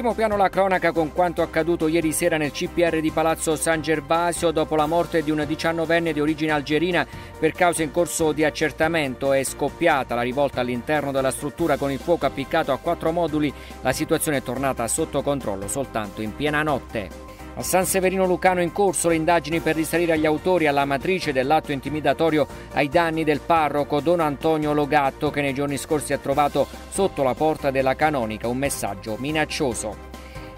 primo piano la cronaca con quanto accaduto ieri sera nel CPR di Palazzo San Gervasio dopo la morte di una diciannovenne di origine algerina per cause in corso di accertamento. È scoppiata la rivolta all'interno della struttura con il fuoco appiccato a quattro moduli. La situazione è tornata sotto controllo soltanto in piena notte. A San Severino Lucano in corso le indagini per risalire agli autori e alla matrice dell'atto intimidatorio ai danni del parroco Don Antonio Logatto che nei giorni scorsi ha trovato sotto la porta della canonica un messaggio minaccioso.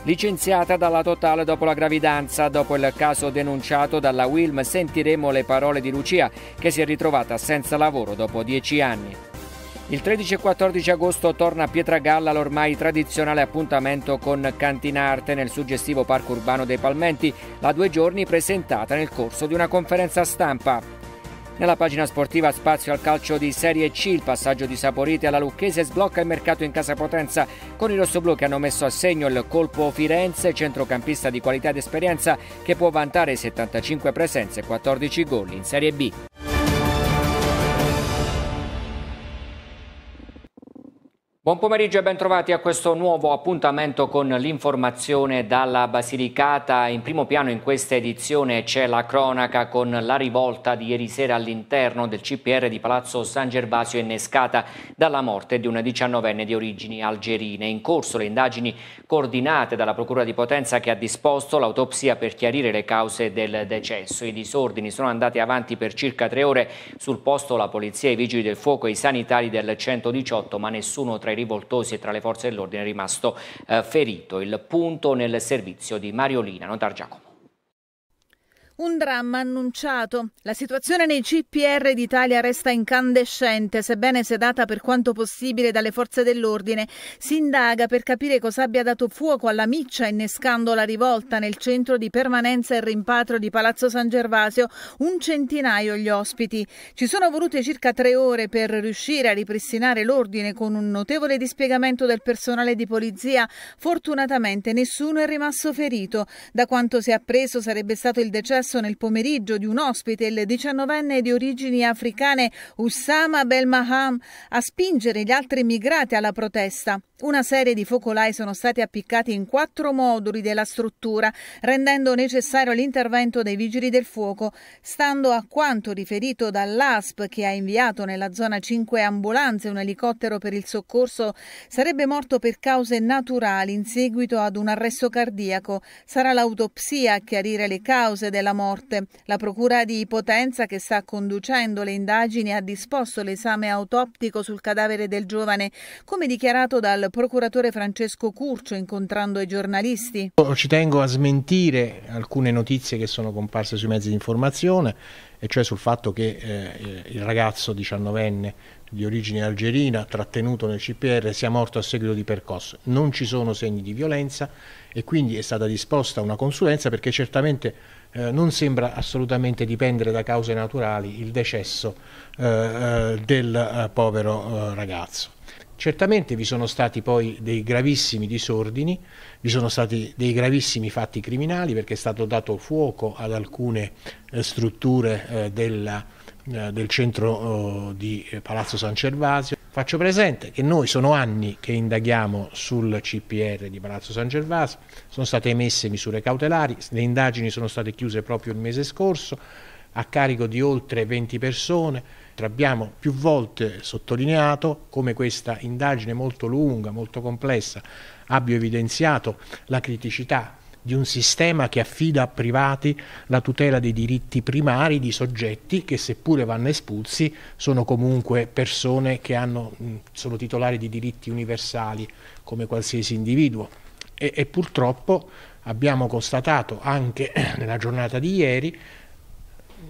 Licenziata dalla Totale dopo la gravidanza, dopo il caso denunciato dalla Wilm, sentiremo le parole di Lucia che si è ritrovata senza lavoro dopo dieci anni. Il 13 e 14 agosto torna a Pietragalla l'ormai tradizionale appuntamento con Cantinarte nel suggestivo Parco Urbano dei Palmenti, la due giorni presentata nel corso di una conferenza stampa. Nella pagina sportiva spazio al calcio di Serie C, il passaggio di Saporiti alla Lucchese sblocca il mercato in casa Potenza con i rossoblù che hanno messo a segno il colpo Firenze, centrocampista di qualità ed esperienza che può vantare 75 presenze e 14 gol in Serie B. Buon pomeriggio e bentrovati a questo nuovo appuntamento con l'informazione dalla Basilicata. In primo piano in questa edizione c'è la cronaca con la rivolta di ieri sera all'interno del CPR di Palazzo San Gervasio innescata dalla morte di una diciannovenne di origini algerine. In corso le indagini coordinate dalla Procura di Potenza che ha disposto l'autopsia per chiarire le cause del decesso. I disordini sono andati avanti per circa tre ore. Sul posto la polizia, i vigili del fuoco e i sanitari del 118 ma nessuno tra i rivoltosi e tra le forze dell'ordine è rimasto eh, ferito. Il punto nel servizio di Mariolina Notar Giacomo. Un dramma annunciato. La situazione nei CPR d'Italia resta incandescente, sebbene sedata per quanto possibile dalle forze dell'ordine. Si indaga per capire cosa abbia dato fuoco alla miccia innescando la rivolta nel centro di permanenza e rimpatrio di Palazzo San Gervasio. Un centinaio gli ospiti. Ci sono volute circa tre ore per riuscire a ripristinare l'ordine con un notevole dispiegamento del personale di polizia. Fortunatamente nessuno è rimasto ferito. Da quanto si è appreso sarebbe stato il decesso successo nel pomeriggio di un ospite, il diciannovenne di origini africane Oussama Belmaham, a spingere gli altri immigrati alla protesta. Una serie di focolai sono stati appiccati in quattro moduli della struttura, rendendo necessario l'intervento dei vigili del fuoco. Stando a quanto riferito dall'ASP, che ha inviato nella zona 5 ambulanze e un elicottero per il soccorso, sarebbe morto per cause naturali in seguito ad un arresto cardiaco. Sarà l'autopsia a chiarire le cause della morte morte. La Procura di Potenza, che sta conducendo le indagini, ha disposto l'esame autoptico sul cadavere del giovane, come dichiarato dal procuratore Francesco Curcio incontrando i giornalisti. Ci tengo a smentire alcune notizie che sono comparse sui mezzi di informazione, e cioè sul fatto che eh, il ragazzo 19enne di origine algerina, trattenuto nel CPR, sia morto a seguito di percosse. Non ci sono segni di violenza e quindi è stata disposta una consulenza perché certamente eh, non sembra assolutamente dipendere da cause naturali il decesso eh, eh del eh, povero eh, ragazzo. Certamente vi sono stati poi dei gravissimi disordini, vi sono stati dei gravissimi fatti criminali perché è stato dato fuoco ad alcune strutture della eh, del centro oh, di eh, Palazzo San Gervasio. Faccio presente che noi sono anni che indaghiamo sul CPR di Palazzo San Gervasio, sono state emesse misure cautelari, le indagini sono state chiuse proprio il mese scorso a carico di oltre 20 persone. Abbiamo più volte sottolineato come questa indagine molto lunga, molto complessa, abbia evidenziato la criticità di un sistema che affida a privati la tutela dei diritti primari di soggetti che seppure vanno espulsi sono comunque persone che hanno, sono titolari di diritti universali come qualsiasi individuo. E, e purtroppo abbiamo constatato anche nella giornata di ieri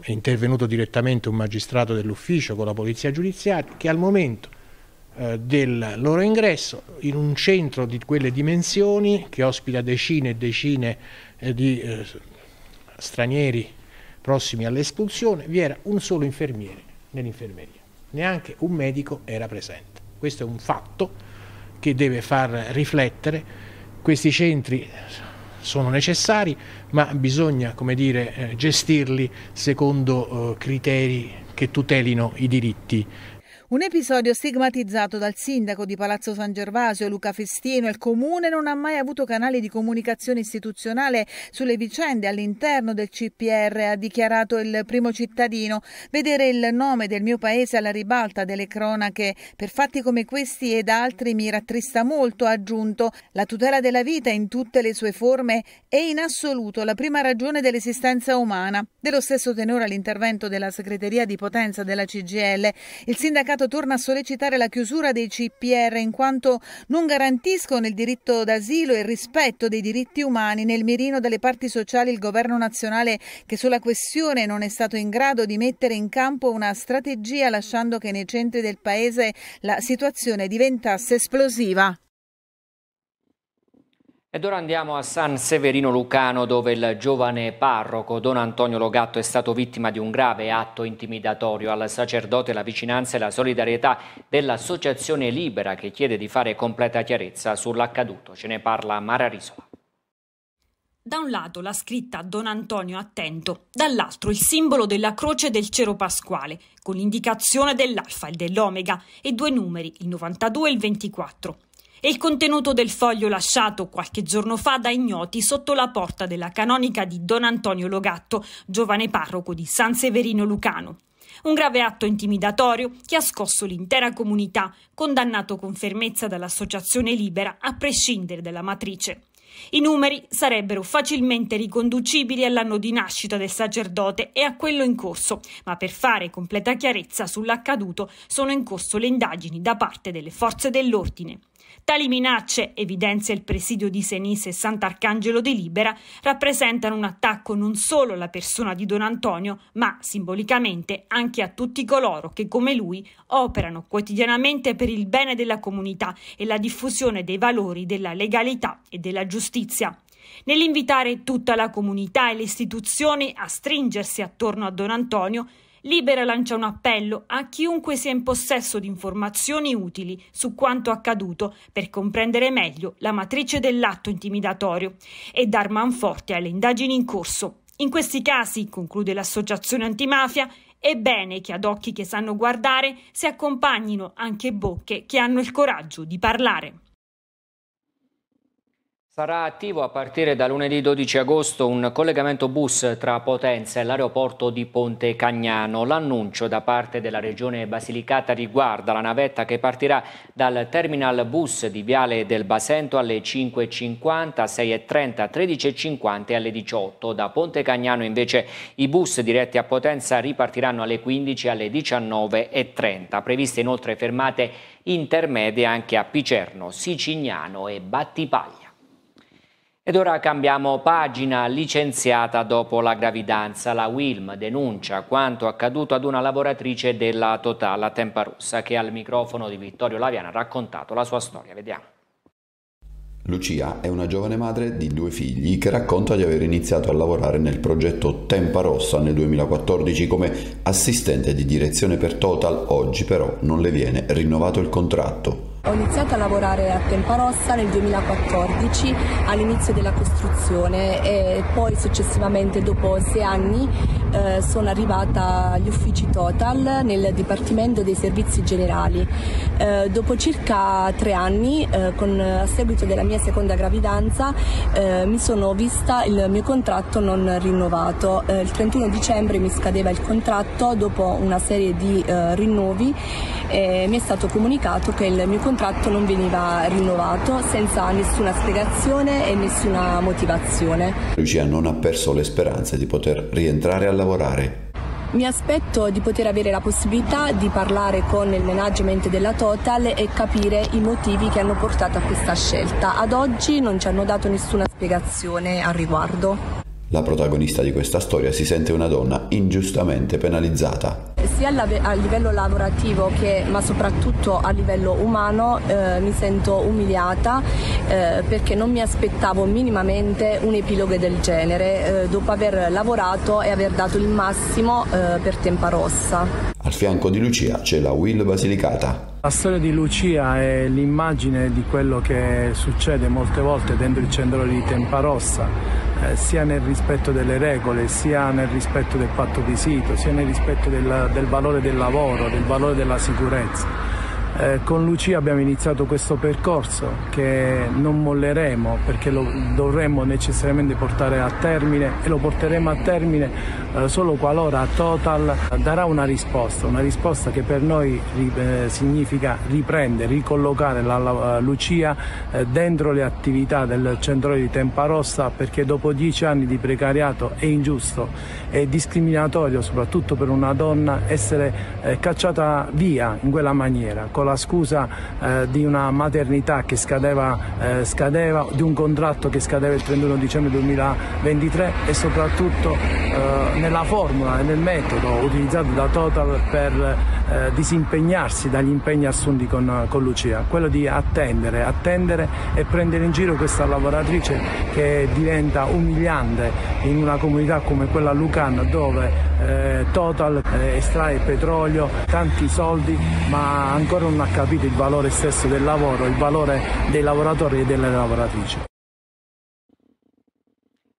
è intervenuto direttamente un magistrato dell'ufficio con la polizia giudiziaria che al momento eh, del loro ingresso in un centro di quelle dimensioni che ospita decine e decine eh, di eh, stranieri prossimi all'espulsione, vi era un solo infermiere nell'infermeria, neanche un medico era presente. Questo è un fatto che deve far riflettere, questi centri sono necessari, ma bisogna dire, gestirli secondo criteri che tutelino i diritti un episodio stigmatizzato dal sindaco di Palazzo San Gervasio, Luca Festino. Il comune non ha mai avuto canali di comunicazione istituzionale sulle vicende all'interno del CPR, ha dichiarato il primo cittadino. Vedere il nome del mio paese alla ribalta delle cronache per fatti come questi ed altri mi rattrista molto, ha aggiunto. La tutela della vita in tutte le sue forme è in assoluto la prima ragione dell'esistenza umana. Dello stesso tenore all'intervento della segreteria di potenza della CGL, il sindacato Senato torna a sollecitare la chiusura dei CPR in quanto non garantiscono il diritto d'asilo e il rispetto dei diritti umani. Nel mirino delle parti sociali il governo nazionale che sulla questione non è stato in grado di mettere in campo una strategia lasciando che nei centri del paese la situazione diventasse esplosiva. Ed ora andiamo a San Severino Lucano dove il giovane parroco Don Antonio Logatto è stato vittima di un grave atto intimidatorio al sacerdote la vicinanza e la solidarietà dell'associazione Libera che chiede di fare completa chiarezza sull'accaduto. Ce ne parla Mara Risola. Da un lato la scritta Don Antonio Attento, dall'altro il simbolo della croce del cero pasquale, con l'indicazione dell'alfa e dell'omega e due numeri, il 92 e il 24 e il contenuto del foglio lasciato qualche giorno fa da ignoti sotto la porta della canonica di Don Antonio Logatto, giovane parroco di San Severino Lucano. Un grave atto intimidatorio che ha scosso l'intera comunità, condannato con fermezza dall'Associazione Libera a prescindere dalla matrice. I numeri sarebbero facilmente riconducibili all'anno di nascita del sacerdote e a quello in corso, ma per fare completa chiarezza sull'accaduto sono in corso le indagini da parte delle forze dell'ordine. Tali minacce, evidenzia il presidio di Senise e Sant'Arcangelo de Libera, rappresentano un attacco non solo alla persona di Don Antonio, ma simbolicamente anche a tutti coloro che, come lui, operano quotidianamente per il bene della comunità e la diffusione dei valori della legalità e della giustizia. Nell'invitare tutta la comunità e le istituzioni a stringersi attorno a Don Antonio, Libera lancia un appello a chiunque sia in possesso di informazioni utili su quanto accaduto per comprendere meglio la matrice dell'atto intimidatorio e dar manforte alle indagini in corso. In questi casi, conclude l'associazione antimafia, è bene che ad occhi che sanno guardare si accompagnino anche bocche che hanno il coraggio di parlare. Sarà attivo a partire da lunedì 12 agosto un collegamento bus tra Potenza e l'aeroporto di Ponte Cagnano. L'annuncio da parte della regione Basilicata riguarda la navetta che partirà dal terminal bus di Viale del Basento alle 5.50, 6.30, 13.50 e alle 18. Da Ponte Cagnano invece i bus diretti a Potenza ripartiranno alle 15 alle 19.30. Previste inoltre fermate intermedie anche a Picerno, Sicignano e Battipaglia. Ed ora cambiamo pagina, licenziata dopo la gravidanza. La Wilm denuncia quanto accaduto ad una lavoratrice della Total a Tempa Russa che al microfono di Vittorio Laviana ha raccontato la sua storia. Vediamo. Lucia è una giovane madre di due figli che racconta di aver iniziato a lavorare nel progetto Tempa Rossa nel 2014 come assistente di direzione per Total, oggi però non le viene rinnovato il contratto. Ho iniziato a lavorare a Tempa Rossa nel 2014 all'inizio della costruzione e poi successivamente dopo sei anni eh, sono arrivata agli uffici Total nel Dipartimento dei Servizi Generali. Eh, dopo circa tre anni, eh, con, a seguito della mia seconda gravidanza, eh, mi sono vista il mio contratto non rinnovato. Eh, il 31 dicembre mi scadeva il contratto dopo una serie di eh, rinnovi eh, mi è stato comunicato che il mio contratto non veniva rinnovato senza nessuna spiegazione e nessuna motivazione. Lucia non ha perso le speranze di poter rientrare a lavorare mi aspetto di poter avere la possibilità di parlare con il management della Total e capire i motivi che hanno portato a questa scelta. Ad oggi non ci hanno dato nessuna spiegazione al riguardo. La protagonista di questa storia si sente una donna ingiustamente penalizzata. Sia a livello lavorativo che, ma soprattutto a livello umano, eh, mi sento umiliata eh, perché non mi aspettavo minimamente un epilogo del genere eh, dopo aver lavorato e aver dato il massimo eh, per Tempa Rossa. Al fianco di Lucia c'è la Will Basilicata, la storia di Lucia è l'immagine di quello che succede molte volte dentro il centro di Tempa Rossa, eh, sia nel rispetto delle regole, sia nel rispetto del patto di sito, sia nel rispetto del, del valore del lavoro, del valore della sicurezza. Eh, con Lucia abbiamo iniziato questo percorso che non molleremo perché lo dovremmo necessariamente portare a termine e lo porteremo a termine eh, solo qualora Total darà una risposta, una risposta che per noi eh, significa riprendere, ricollocare la, la eh, Lucia eh, dentro le attività del centro di Tempa Rossa perché dopo dieci anni di precariato è ingiusto, e discriminatorio soprattutto per una donna essere eh, cacciata via in quella maniera. Con la la scusa eh, di una maternità che scadeva, eh, scadeva, di un contratto che scadeva il 31 dicembre 2023 e soprattutto eh, nella formula e nel metodo utilizzato da Total per eh, disimpegnarsi dagli impegni assunti con, con, Lucia, quello di attendere, attendere e prendere in giro questa lavoratrice che diventa umiliante in una comunità come quella Lucana dove eh, Total eh, estrae petrolio, tanti soldi, ma ancora non ha capito il valore stesso del lavoro, il valore dei lavoratori e delle lavoratrici.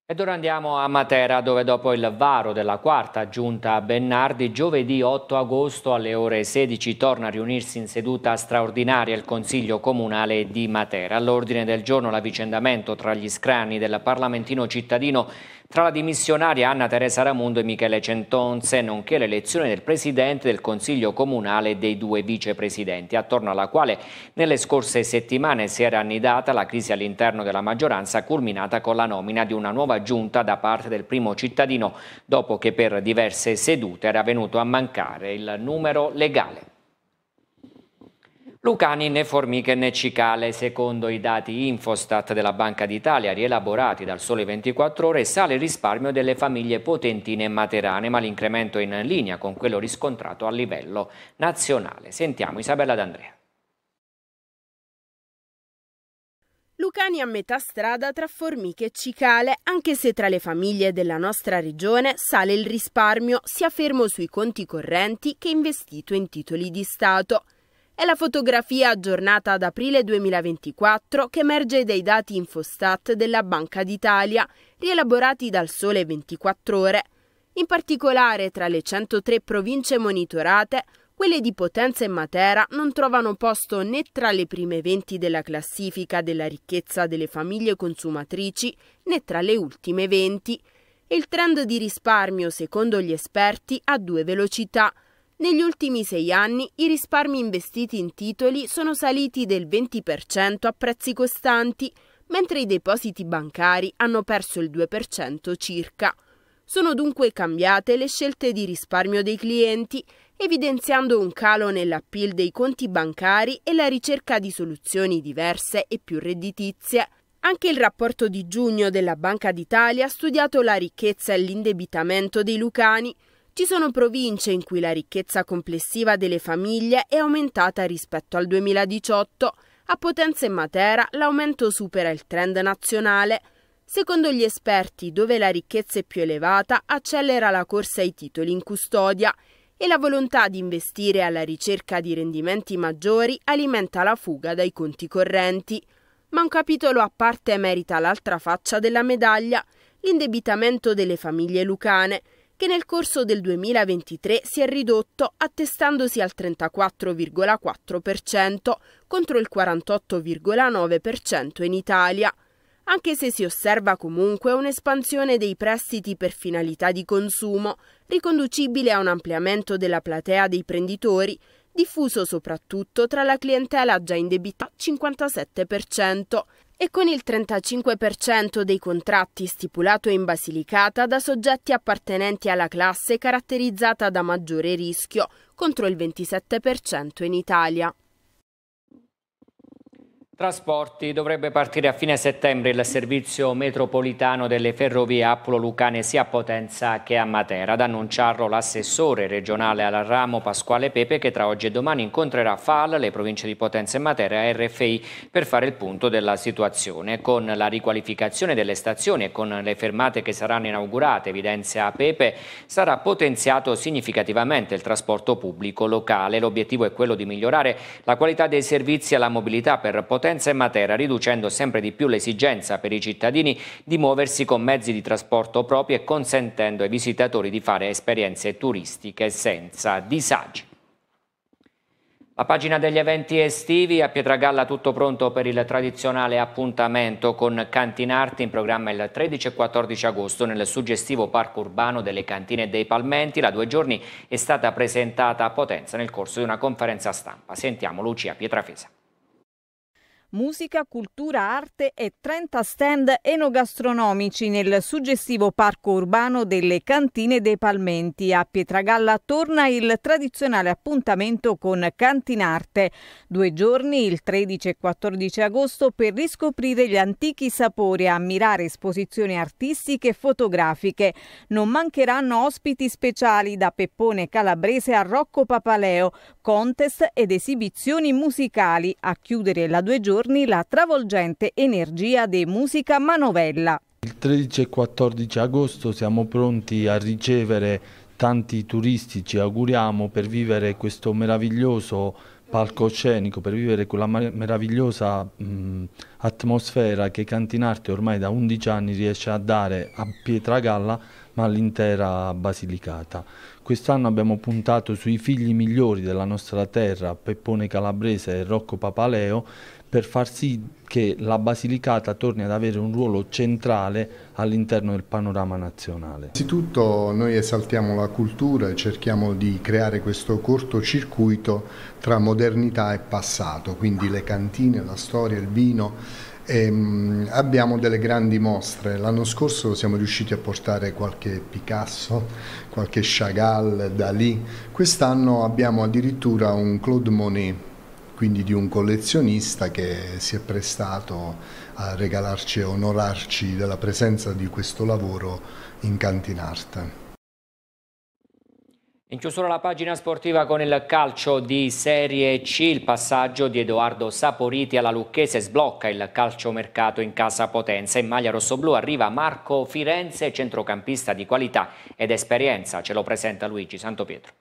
Ed ora andiamo a Matera dove dopo il varo della quarta giunta Bennardi giovedì 8 agosto alle ore 16 torna a riunirsi in seduta straordinaria il Consiglio Comunale di Matera. All'ordine del giorno l'avvicendamento tra gli scranni del parlamentino cittadino tra la dimissionaria Anna Teresa Ramundo e Michele Centonze, nonché l'elezione del Presidente del Consiglio Comunale e dei due vicepresidenti, attorno alla quale nelle scorse settimane si era annidata la crisi all'interno della maggioranza, culminata con la nomina di una nuova giunta da parte del primo cittadino, dopo che per diverse sedute era venuto a mancare il numero legale. Lucani né formiche né cicale, secondo i dati Infostat della Banca d'Italia rielaborati dal Sole 24 Ore, sale il risparmio delle famiglie potentine e materane, ma l'incremento è in linea con quello riscontrato a livello nazionale. Sentiamo Isabella D'Andrea. Lucani a metà strada tra formiche e cicale, anche se tra le famiglie della nostra regione sale il risparmio sia fermo sui conti correnti che investito in titoli di Stato. È la fotografia aggiornata ad aprile 2024 che emerge dai dati Infostat della Banca d'Italia, rielaborati dal Sole 24 ore. In particolare, tra le 103 province monitorate, quelle di Potenza e Matera non trovano posto né tra le prime 20 della classifica della ricchezza delle famiglie consumatrici né tra le ultime 20. Il trend di risparmio, secondo gli esperti, ha due velocità – negli ultimi sei anni i risparmi investiti in titoli sono saliti del 20% a prezzi costanti, mentre i depositi bancari hanno perso il 2% circa. Sono dunque cambiate le scelte di risparmio dei clienti, evidenziando un calo nell'appeal dei conti bancari e la ricerca di soluzioni diverse e più redditizie. Anche il rapporto di giugno della Banca d'Italia ha studiato la ricchezza e l'indebitamento dei lucani, ci sono province in cui la ricchezza complessiva delle famiglie è aumentata rispetto al 2018. A Potenza e Matera l'aumento supera il trend nazionale. Secondo gli esperti, dove la ricchezza è più elevata, accelera la corsa ai titoli in custodia e la volontà di investire alla ricerca di rendimenti maggiori alimenta la fuga dai conti correnti. Ma un capitolo a parte merita l'altra faccia della medaglia, l'indebitamento delle famiglie lucane, che nel corso del 2023 si è ridotto attestandosi al 34,4% contro il 48,9% in Italia, anche se si osserva comunque un'espansione dei prestiti per finalità di consumo, riconducibile a un ampliamento della platea dei prenditori, diffuso soprattutto tra la clientela già indebita 57%, e con il 35% dei contratti stipulato in Basilicata da soggetti appartenenti alla classe caratterizzata da maggiore rischio contro il 27% in Italia. Trasporti dovrebbe partire a fine settembre il servizio metropolitano delle ferrovie Appulo-Lucane sia a Potenza che a Matera, ad annunciarlo l'assessore regionale al ramo Pasquale Pepe che tra oggi e domani incontrerà FAL, le province di Potenza e Matera RFI per fare il punto della situazione. Con la riqualificazione delle stazioni e con le fermate che saranno inaugurate, evidenzia Pepe, sarà potenziato significativamente il trasporto pubblico locale. L'obiettivo è quello di migliorare la qualità dei servizi e la mobilità per Potenza Potenza e Matera, riducendo sempre di più l'esigenza per i cittadini di muoversi con mezzi di trasporto propri e consentendo ai visitatori di fare esperienze turistiche senza disagi. La pagina degli eventi estivi a Pietragalla tutto pronto per il tradizionale appuntamento con Cantinarti in programma il 13 e 14 agosto nel suggestivo parco urbano delle Cantine dei Palmenti. La due giorni è stata presentata a Potenza nel corso di una conferenza stampa. Sentiamo Lucia Pietrafesa musica, cultura, arte e 30 stand enogastronomici nel suggestivo parco urbano delle Cantine dei Palmenti. A Pietragalla torna il tradizionale appuntamento con Cantinarte. Due giorni, il 13 e 14 agosto, per riscoprire gli antichi sapori e ammirare esposizioni artistiche e fotografiche. Non mancheranno ospiti speciali da Peppone Calabrese a Rocco Papaleo, contest ed esibizioni musicali. A chiudere la due giorni giorni la travolgente energia de Musica Manovella. Il 13 e 14 agosto siamo pronti a ricevere tanti turisti, ci auguriamo, per vivere questo meraviglioso palcoscenico, per vivere quella meravigliosa mh, atmosfera che Cantinarte ormai da 11 anni riesce a dare a Pietragalla ma all'intera Basilicata. Quest'anno abbiamo puntato sui figli migliori della nostra terra, Peppone Calabrese e Rocco Papaleo, per far sì che la Basilicata torni ad avere un ruolo centrale all'interno del panorama nazionale. Innanzitutto noi esaltiamo la cultura e cerchiamo di creare questo cortocircuito tra modernità e passato, quindi le cantine, la storia, il vino e ehm, abbiamo delle grandi mostre. L'anno scorso siamo riusciti a portare qualche Picasso, qualche Chagall, Dalì. Quest'anno abbiamo addirittura un Claude Monet quindi di un collezionista che si è prestato a regalarci e onorarci della presenza di questo lavoro in Cantinarte. In chiusura la pagina sportiva con il calcio di Serie C, il passaggio di Edoardo Saporiti alla Lucchese sblocca il calciomercato in casa Potenza. In maglia rossoblu arriva Marco Firenze, centrocampista di qualità ed esperienza, ce lo presenta Luigi Santopietro.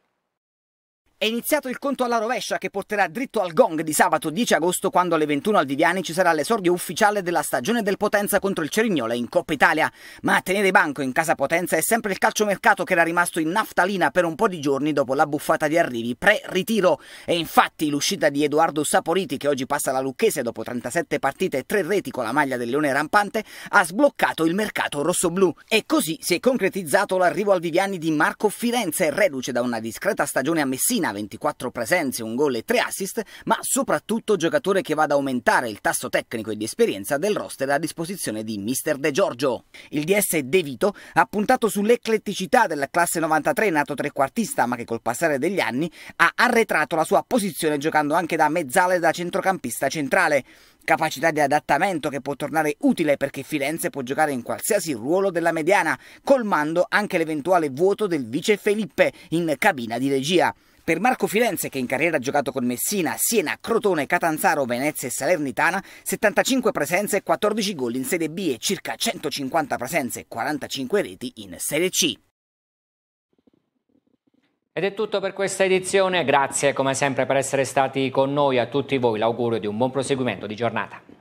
È iniziato il conto alla rovescia che porterà dritto al gong di sabato 10 agosto quando alle 21 al Viviani ci sarà l'esordio ufficiale della stagione del Potenza contro il Cerignola in Coppa Italia. Ma a tenere banco in casa Potenza è sempre il calciomercato che era rimasto in naftalina per un po' di giorni dopo la buffata di arrivi pre-ritiro. E infatti l'uscita di Edoardo Saporiti, che oggi passa la Lucchese dopo 37 partite e 3 reti con la maglia del Leone Rampante, ha sbloccato il mercato rossoblù. E così si è concretizzato l'arrivo al Viviani di Marco Firenze, reduce da una discreta stagione a Messina Reina, 24 presenze, un gol e 3 assist, ma soprattutto giocatore che va ad aumentare il tasso tecnico e di esperienza del roster a disposizione di Mister De Giorgio. Il DS De Vito ha puntato sull'ecletticità della classe 93 nato trequartista ma che col passare degli anni ha arretrato la sua posizione giocando anche da mezzale e da centrocampista centrale. Capacità di adattamento che può tornare utile perché Firenze può giocare in qualsiasi ruolo della mediana, colmando anche l'eventuale vuoto del vice Felipe in cabina di regia. Per Marco Firenze, che in carriera ha giocato con Messina, Siena, Crotone, Catanzaro, Venezia e Salernitana, 75 presenze e 14 gol in Serie B e circa 150 presenze e 45 reti in Serie C. Ed è tutto per questa edizione, grazie come sempre per essere stati con noi, a tutti voi l'augurio di un buon proseguimento di giornata.